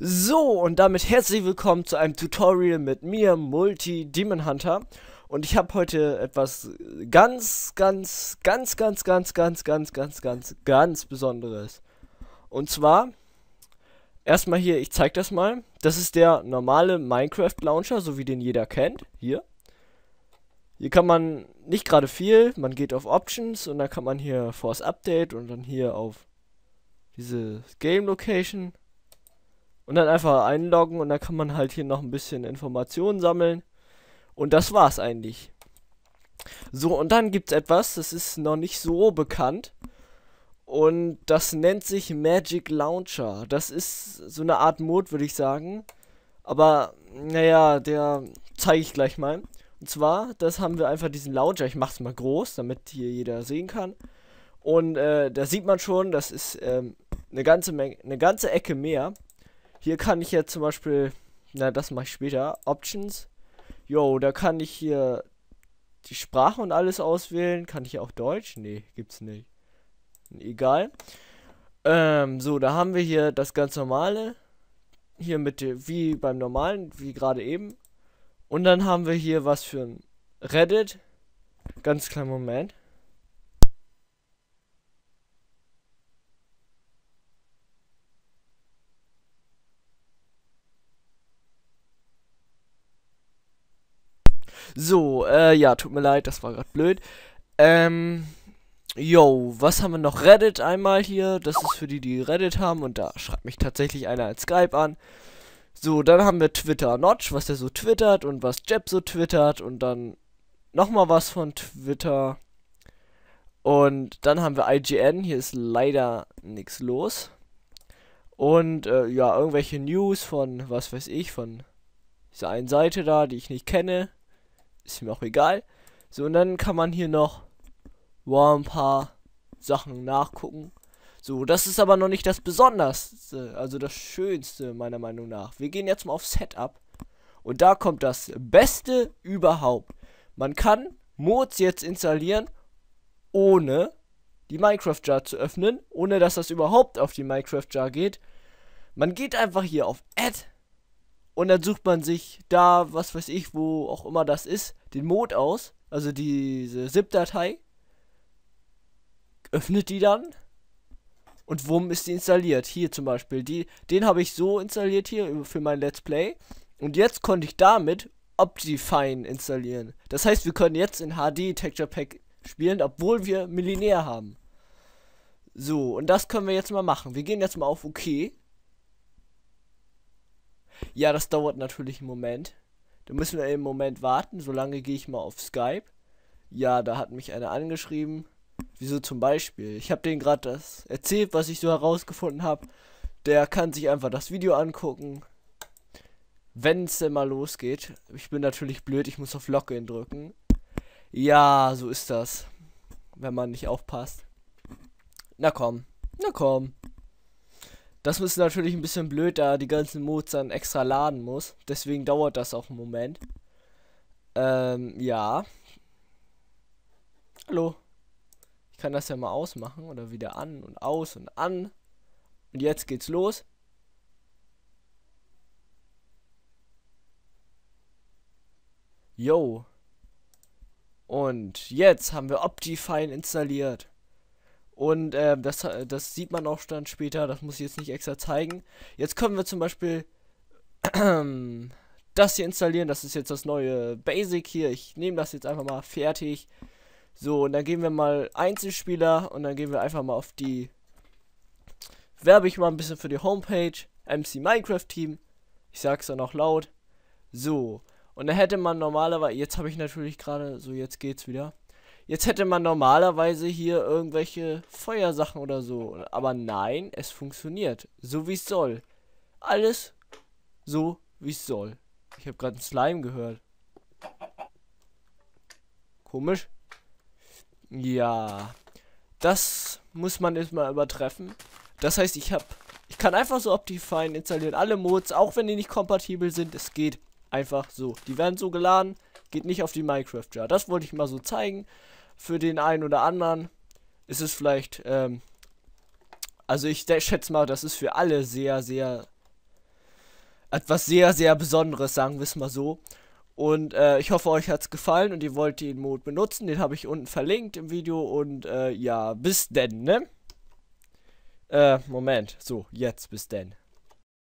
So, und damit herzlich willkommen zu einem Tutorial mit mir, Multi Demon Hunter. Und ich habe heute etwas ganz, ganz, ganz, ganz, ganz, ganz, ganz, ganz, ganz, ganz Besonderes. Und zwar, erstmal hier, ich zeige das mal. Das ist der normale Minecraft-Launcher, so wie den jeder kennt. Hier. Hier kann man nicht gerade viel, man geht auf Options und dann kann man hier Force Update und dann hier auf diese Game Location und dann einfach einloggen und dann kann man halt hier noch ein bisschen Informationen sammeln. Und das war's eigentlich. So, und dann gibt's etwas, das ist noch nicht so bekannt. Und das nennt sich Magic Launcher. Das ist so eine Art Mod, würde ich sagen. Aber, naja, der zeige ich gleich mal. Und zwar, das haben wir einfach diesen Launcher. Ich mach's mal groß, damit hier jeder sehen kann. Und äh, da sieht man schon, das ist ähm, eine ganze Menge, eine ganze Ecke mehr. Hier kann ich jetzt zum Beispiel, na, das mache ich später, Options. Jo, da kann ich hier die Sprache und alles auswählen. Kann ich auch Deutsch? Nee, gibt's nicht. Egal. Ähm, so, da haben wir hier das ganz normale. Hier mit wie beim normalen, wie gerade eben. Und dann haben wir hier was für ein Reddit. Ganz kleinen Moment. So, äh, ja, tut mir leid, das war gerade blöd. Ähm, yo, was haben wir noch? Reddit einmal hier. Das ist für die, die Reddit haben. Und da schreibt mich tatsächlich einer als Skype an. So, dann haben wir Twitter Notch, was er so twittert und was Jeb so twittert. Und dann nochmal was von Twitter. Und dann haben wir IGN. Hier ist leider nichts los. Und äh, ja, irgendwelche News von, was weiß ich, von dieser einen Seite da, die ich nicht kenne. Ist mir auch egal. So, und dann kann man hier noch wow, ein paar Sachen nachgucken. So, das ist aber noch nicht das Besonderste, also das Schönste meiner Meinung nach. Wir gehen jetzt mal auf Setup. Und da kommt das Beste überhaupt. Man kann Mods jetzt installieren, ohne die Minecraft Jar zu öffnen, ohne dass das überhaupt auf die Minecraft Jar geht. Man geht einfach hier auf Add und dann sucht man sich da, was weiß ich, wo auch immer das ist, den Mod aus. Also diese ZIP-Datei. Öffnet die dann. Und wumm ist die installiert. Hier zum Beispiel. Die, den habe ich so installiert hier für mein Let's Play. Und jetzt konnte ich damit Optifine installieren. Das heißt, wir können jetzt in HD Texture Pack spielen, obwohl wir Millionär haben. So, und das können wir jetzt mal machen. Wir gehen jetzt mal auf OK. Ja, das dauert natürlich einen Moment. Da müssen wir einen Moment warten. Solange gehe ich mal auf Skype. Ja, da hat mich einer angeschrieben. Wieso zum Beispiel? Ich habe denen gerade das erzählt, was ich so herausgefunden habe. Der kann sich einfach das Video angucken. Wenn es denn mal losgeht. Ich bin natürlich blöd, ich muss auf Login drücken. Ja, so ist das. Wenn man nicht aufpasst. Na komm, na komm. Das ist natürlich ein bisschen blöd, da die ganzen Mods dann extra laden muss. Deswegen dauert das auch einen Moment. Ähm, ja. Hallo. Ich kann das ja mal ausmachen oder wieder an und aus und an. Und jetzt geht's los. Yo. Und jetzt haben wir Optifine installiert. Und ähm, äh, das, das sieht man auch dann später, das muss ich jetzt nicht extra zeigen. Jetzt können wir zum Beispiel das hier installieren, das ist jetzt das neue Basic hier. Ich nehme das jetzt einfach mal fertig. So, und dann gehen wir mal Einzelspieler und dann gehen wir einfach mal auf die... Werbe ich mal ein bisschen für die Homepage, MC Minecraft Team. Ich sag's dann auch laut. So, und da hätte man normalerweise, jetzt habe ich natürlich gerade, so jetzt geht's wieder. Jetzt hätte man normalerweise hier irgendwelche Feuersachen oder so. Aber nein, es funktioniert. So wie es soll. Alles so wie es soll. Ich habe gerade einen Slime gehört. Komisch. Ja. Das muss man jetzt mal übertreffen. Das heißt, ich habe... Ich kann einfach so Optifine installieren. Alle Mods, auch wenn die nicht kompatibel sind. Es geht einfach so. Die werden so geladen. Geht nicht auf die Minecraft-Jar. Das wollte ich mal so zeigen für den einen oder anderen ist es vielleicht, ähm, also ich schätze mal, das ist für alle sehr, sehr, etwas sehr, sehr Besonderes, sagen wir es mal so. Und äh, ich hoffe, euch hat es gefallen und ihr wollt den Mod benutzen. Den habe ich unten verlinkt im Video. Und äh, ja, bis denn, ne? Äh, Moment. So, jetzt bis denn.